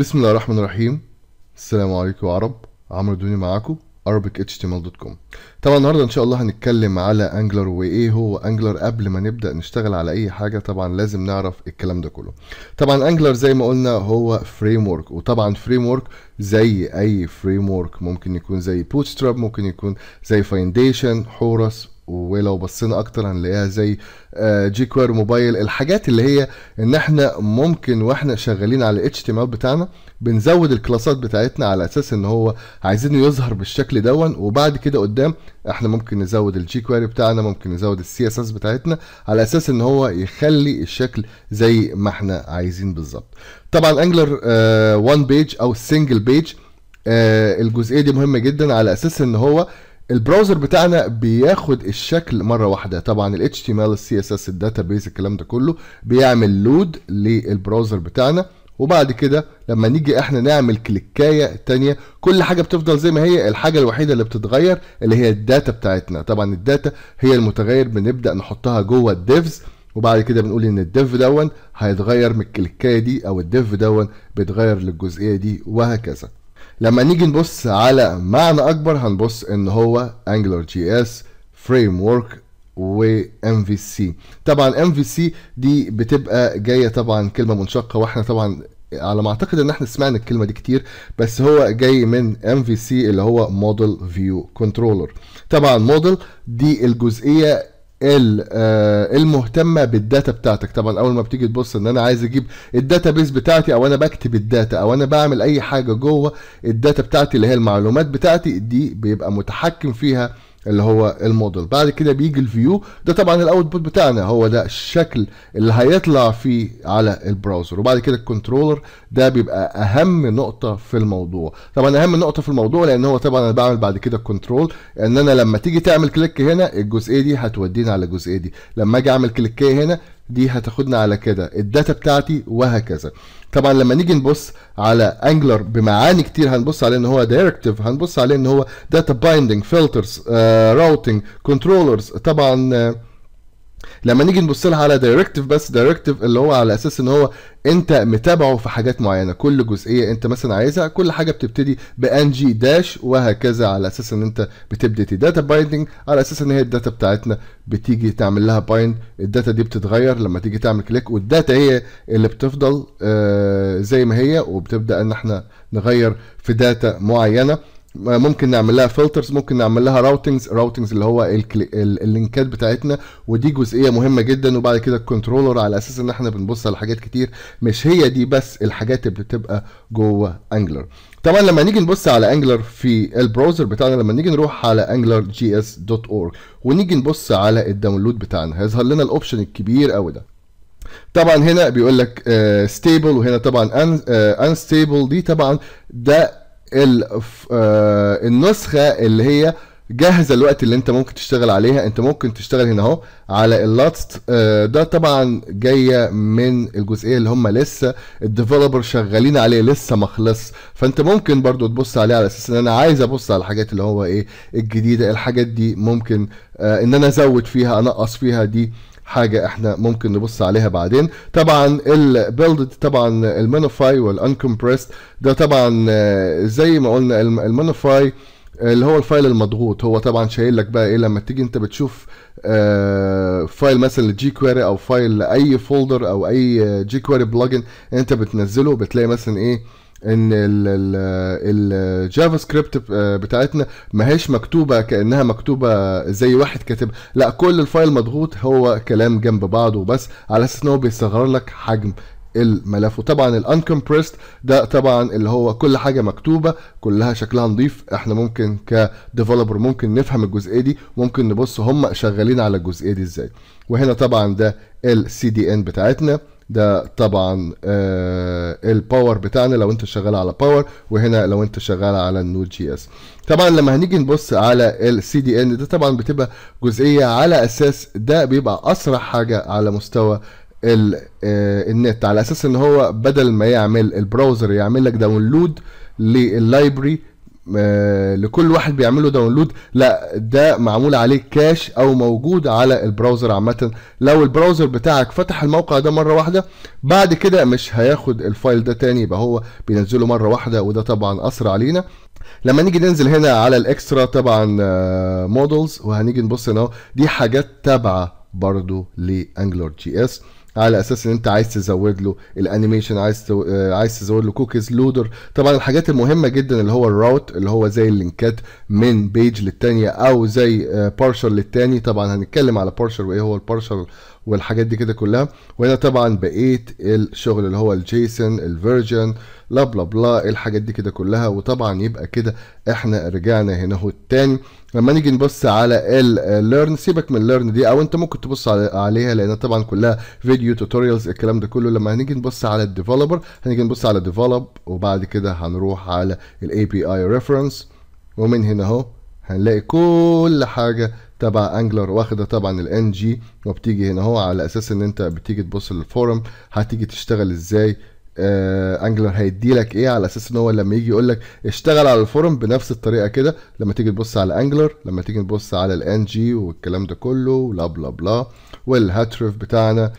بسم الله الرحمن الرحيم السلام عليكم يا عرب عمرو الدنيا معاكم arabic.html.com طبعا النهارده ان شاء الله هنتكلم على انجلر وايه هو انجلر قبل ما نبدا نشتغل على اي حاجه طبعا لازم نعرف الكلام ده كله طبعا انجلر زي ما قلنا هو فريم ورك وطبعا فريم ورك زي اي فريم ورك ممكن يكون زي بوتستراب ممكن يكون زي فاينديشن حورس ولو بصينا اكتر هنلاقيها زي جي كوير موبايل الحاجات اللي هي ان احنا ممكن واحنا شغالين على الاتش تي ام ال بتاعنا بنزود الكلاسات بتاعتنا على اساس ان هو عايزينه يظهر بالشكل دون وبعد كده قدام احنا ممكن نزود الجي كويري بتاعنا ممكن نزود السي اس اس بتاعتنا على اساس ان هو يخلي الشكل زي ما احنا عايزين بالظبط طبعا انجلر وان بيج او سنجل بيج آه، الجزئيه دي مهمه جدا على اساس ان هو البراوزر بتاعنا بياخد الشكل مره واحده طبعا ال HTML ال CSS database الكلام ده كله بيعمل لود للبراوزر بتاعنا وبعد كده لما نيجي احنا نعمل كليكايه تانية كل حاجه بتفضل زي ما هي الحاجه الوحيده اللي بتتغير اللي هي الداتا بتاعتنا طبعا الداتا هي المتغير بنبدا نحطها جوه الديفز وبعد كده بنقول ان الديف دون هيتغير من الكليكايه دي او الديف دون بيتغير للجزئيه دي وهكذا لما نيجي نبص على معنى اكبر هنبص ان هو انجلر جي اس فريم ورك و ام في سي طبعا ام في سي دي بتبقى جايه طبعا كلمه منشقه واحنا طبعا على ما اعتقد ان احنا سمعنا الكلمه دي كتير بس هو جاي من ام في سي اللي هو موديل فيو كنترولر طبعا موديل دي الجزئيه آه، المهتمه بالداتا بتاعتك طبعا اول ما بتيجي تبص ان انا عايز اجيب الداتا بيس بتاعتي او انا بكتب الداتا او انا بعمل اي حاجه جوه الداتا بتاعتي اللي هي المعلومات بتاعتي دي بيبقى متحكم فيها اللي هو الموديل بعد كده بيجي الفيو ده طبعا الاوتبوت بتاعنا هو ده الشكل اللي هيطلع فيه على البراوزر وبعد كده الكنترولر ده بيبقى اهم نقطه في الموضوع طبعا اهم نقطه في الموضوع لان هو طبعا انا بعمل بعد كده الكنترول ان انا لما تيجي تعمل كليك هنا الجزئيه دي هتودينا على الجزئيه دي لما اجي اعمل كليكيه هنا دي هتاخدنا على كده الداتا بتاعتي وهكذا طبعا لما نيجي نبص على انجلر بمعاني كتير هنبص عليه ان هو دايركتيف هنبص عليه ان هو داتا بايندنج فلترز راوتنج كنترولرز طبعا uh, لما نيجي نبص لها على دايركتيف بس دايركتيف اللي هو على اساس ان هو انت متابعه في حاجات معينه كل جزئيه انت مثلا عايزها كل حاجه بتبتدي بان جي داش وهكذا على اساس ان انت بتبدا داتا بايندنج على اساس ان هي الداتا بتاعتنا بتيجي تعمل لها بايند الداتا دي بتتغير لما تيجي تعمل كليك والداتا هي اللي بتفضل آه زي ما هي وبتبدا ان احنا نغير في داتا معينه ممكن نعمل لها فلترز ممكن نعمل لها راوتنجز راوتنجز اللي هو اللينكات بتاعتنا ودي جزئيه مهمه جدا وبعد كده الكنترولر على اساس ان احنا بنبص على حاجات كتير مش هي دي بس الحاجات اللي بتبقى جوه انجلر طبعا لما نيجي نبص على انجلر في البراوزر بتاعنا لما نيجي نروح على انجلر جي اس دوت اورج ونيجي نبص على الداونلود بتاعنا هيظهر لنا الاوبشن الكبير قوي ده طبعا هنا بيقول لك ستيبل آه، وهنا طبعا انستيبل آه، دي طبعا ده آه، النسخه اللي هي جاهزه الوقت اللي انت ممكن تشتغل عليها انت ممكن تشتغل هنا اهو على اللاتست آه، ده طبعا جايه من الجزئيه اللي هم لسه الديفلوبر شغالين عليه لسه ما خلص فانت ممكن برضو تبص عليه على اساس ان انا عايز ابص على الحاجات اللي هو ايه الجديده الحاجات دي ممكن آه، ان انا ازود فيها انقص فيها دي حاجه احنا ممكن نبص عليها بعدين طبعا البيلد طبعا المانيفاي والانكمبريست ده طبعا آه، زي ما قلنا المانيفاي آه، اللي هو الفايل المضغوط هو طبعا شايل لك بقى ايه لما تيجي انت بتشوف آه فايل مثلا لجي كويري او فايل اي فولدر او اي جي كويري بلجن انت بتنزله بتلاقي مثلا ايه ان الجافا سكريبت آه، بتاعتنا ما هيش مكتوبه كانها مكتوبه زي واحد كاتب لا كل الفايل مضغوط هو كلام جنب بعضه بس على اساس ان هو بيصغر لك حجم الملف وطبعا الانكمبريست ده طبعا اللي هو كل حاجه مكتوبه كلها شكلها نظيف احنا ممكن كديفلوبر ممكن نفهم الجزئيه دي ممكن نبص هم شغالين على الجزئيه دي ازاي وهنا طبعا ده السي دي ان بتاعتنا ده طبعا آه، الباور بتاعنا لو انت شغال على باور وهنا لو انت شغال على النود جي اس طبعا لما هنيجي نبص على السي دي ان ده طبعا بتبقى جزئيه على اساس ده بيبقى اسرع حاجه على مستوى آه، النت على اساس ان هو بدل ما يعمل البراوزر يعمل لك داونلود لللايبرري آه، لكل واحد بيعمله داونلود لا ده معمول عليه كاش او موجود على البراوزر عامه لو البراوزر بتاعك فتح الموقع ده مره واحده بعد كده مش هياخد الفايل ده تاني يبقى هو بينزله مره واحده وده طبعا اسرع علينا لما نيجي ننزل هنا على الاكسترا طبعا مودلز آه، وهنيجي نبص هنا دي حاجات تابعه برضو لانجلر جي اس على اساس ان انت عايز تزود له الانيميشن عايز آه، عايز تزود له كوكيز لودر طبعا الحاجات المهمه جدا اللي هو الراوت اللي هو زي اللينكات من بيج للتانيه او زي بارشل آه، للتاني طبعا هنتكلم على بارشل وايه هو البارشل والحاجات دي كده كلها وهنا طبعا بقيه الشغل اللي هو الجيسون الفيرجن لا بلا بلا الحاجات دي كده كلها وطبعا يبقى كده احنا رجعنا هنا هو التاني لما نيجي نبص على الليرن سيبك من الليرن دي او انت ممكن تبص عليها لان طبعا كلها فيديو توتوريالز الكلام ده كله لما هنيجي نبص على الديفلوبر هنيجي نبص على ديفلوب وبعد كده هنروح على الاي بي اي ريفرنس ومن هنا اهو هنلاقي كل حاجه تبع انجلر واخده طبعا الان جي وبتيجي هنا اهو على اساس ان انت بتيجي تبص للفورم هتيجي تشتغل ازاي آه انجلر هيدي لك ايه على اساس ان هو لما يجي يقول لك اشتغل على الفورم بنفس الطريقه كده لما تيجي تبص على انجلر لما تيجي تبص على الان جي والكلام ده كله ولا بلا بلا والهاترف بتاعنا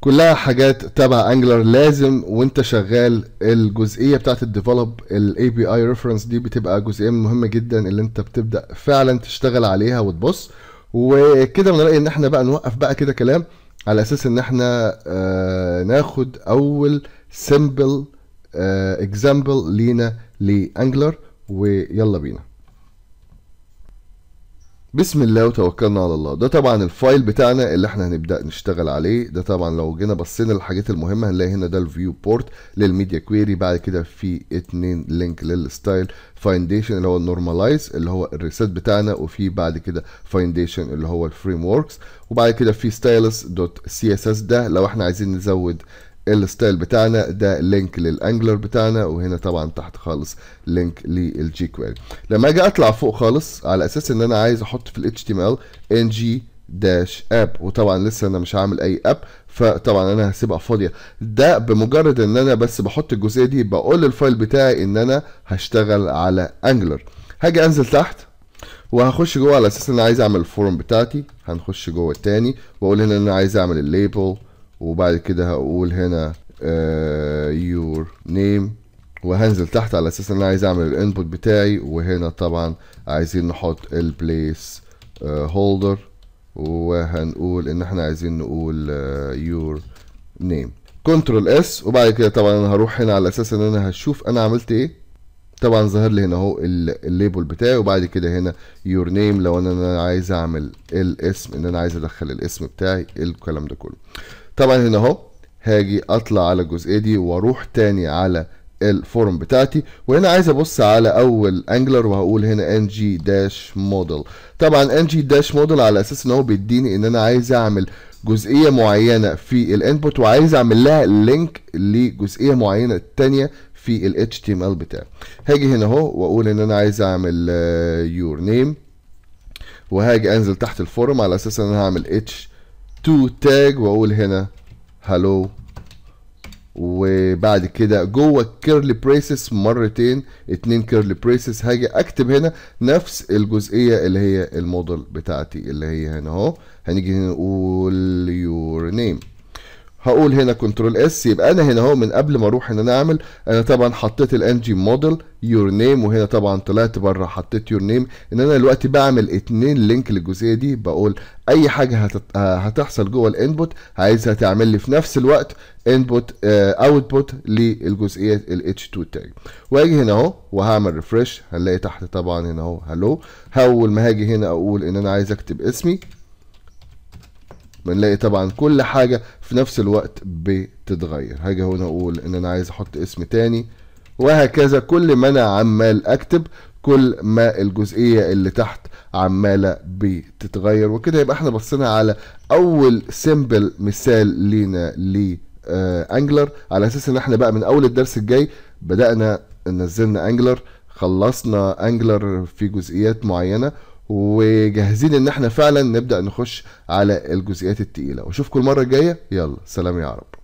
كلها حاجات تبع انجلر لازم وانت شغال الجزئيه بتاعت الديفلوب الاي بي اي ريفرنس دي بتبقى جزئيه مهمه جدا اللي انت بتبدا فعلا تشتغل عليها وتبص وكده بنلاقي رايي ان احنا بقى نوقف بقى كده كلام على اساس ان احنا آه ناخد اول simple uh, example لينا لانجلر ويلا بينا بسم الله وتوكلنا على الله ده طبعا الفايل بتاعنا اللي احنا هنبدا نشتغل عليه ده طبعا لو جينا بصينا للحاجات المهمه هنلاقي هنا ده الفيو بورت للميديا كويري بعد كده في اتنين لينك للستايل فاينديشن اللي هو النورمالايز اللي هو الريسيت بتاعنا وفي بعد كده فاينديشن اللي هو الفريم وركس وبعد كده في ستايلس دوت سي اس اس ده لو احنا عايزين نزود الستايل بتاعنا ده لينك للانجلر بتاعنا وهنا طبعا تحت خالص لينك للجي كويري لما اجي اطلع فوق خالص على اساس ان انا عايز احط في الاتش تي ام ال ان جي داش اب وطبعا لسه انا مش هعمل اي اب فطبعا انا هسيبها فاضيه ده بمجرد ان انا بس بحط الجزئيه دي بقول للفايل بتاعي ان انا هشتغل على انجلر هاجي انزل تحت وهخش جوه على اساس ان انا عايز اعمل الفورم بتاعتي هنخش جوه التاني واقول هنا ان انا عايز اعمل الليبل وبعد كده هقول هنا يور آه، نيم وهنزل تحت على اساس ان انا عايز اعمل الانبوت بتاعي وهنا طبعا عايزين نحط البليس هولدر آه، وهنقول ان احنا عايزين نقول يور نيم كنترول اس وبعد كده طبعا انا هروح هنا على اساس ان انا هشوف انا عملت ايه طبعا ظهر لي هنا اهو الليبل بتاعي وبعد كده هنا يور نيم لو انا عايز اعمل الاسم ان انا عايز ادخل الاسم بتاعي الكلام ده كله طبعا هنا اهو هاجي اطلع على الجزئيه دي واروح تاني على الفورم بتاعتي وهنا عايز ابص على اول انجلر وهقول هنا ان جي داش موديل طبعا ان جي داش موديل على اساس ان هو بيديني ان انا عايز اعمل جزئيه معينه في الانبوت وعايز اعمل لها لينك لجزئيه معينه ثانيه في ال HTML بتاعي هاجي هنا اهو واقول ان انا عايز اعمل يور آه، نيم وهاجي انزل تحت الفورم على اساس ان انا هعمل اتش تو تاج واقول هنا هلو وبعد كده جوه الكيرلي بريسس مرتين اتنين كيرلي بريسس هاجي اكتب هنا نفس الجزئيه اللي هي الموديل بتاعتي اللي هي هنا اهو هنيجي هنا نقول يور نيم هقول هنا كنترول اس يبقى انا هنا اهو من قبل ما اروح ان انا اعمل انا طبعا حطيت الانجي موديل يور نيم وهنا طبعا طلعت بره حطيت يور نيم ان انا دلوقتي بعمل اتنين لينك للجزئيه دي بقول اي حاجه هتحصل جوه الانبوت عايزها تعمل لي في نفس الوقت انبوت اوتبوت آه، للجزئيه الاتش 2 تاج واجي هنا اهو وهعمل ريفرش هنلاقي تحت طبعا هنا اهو هلو اول ما هاجي هنا اقول ان انا عايز اكتب اسمي بنلاقي طبعا كل حاجة في نفس الوقت بتتغير هاجي هنا اقول ان انا عايز احط اسم تاني وهكذا كل ما انا عمال اكتب كل ما الجزئية اللي تحت عمالة بتتغير وكده يبقى احنا بصينا على اول سيمبل مثال لينا لانجلر آه انجلر على اساس ان احنا بقى من اول الدرس الجاي بدأنا نزلنا انجلر خلصنا انجلر في جزئيات معينة وجاهزين ان احنا فعلا نبدا نخش على الجزئيات التقيله واشوفكم المره الجايه يلا سلام يا عرب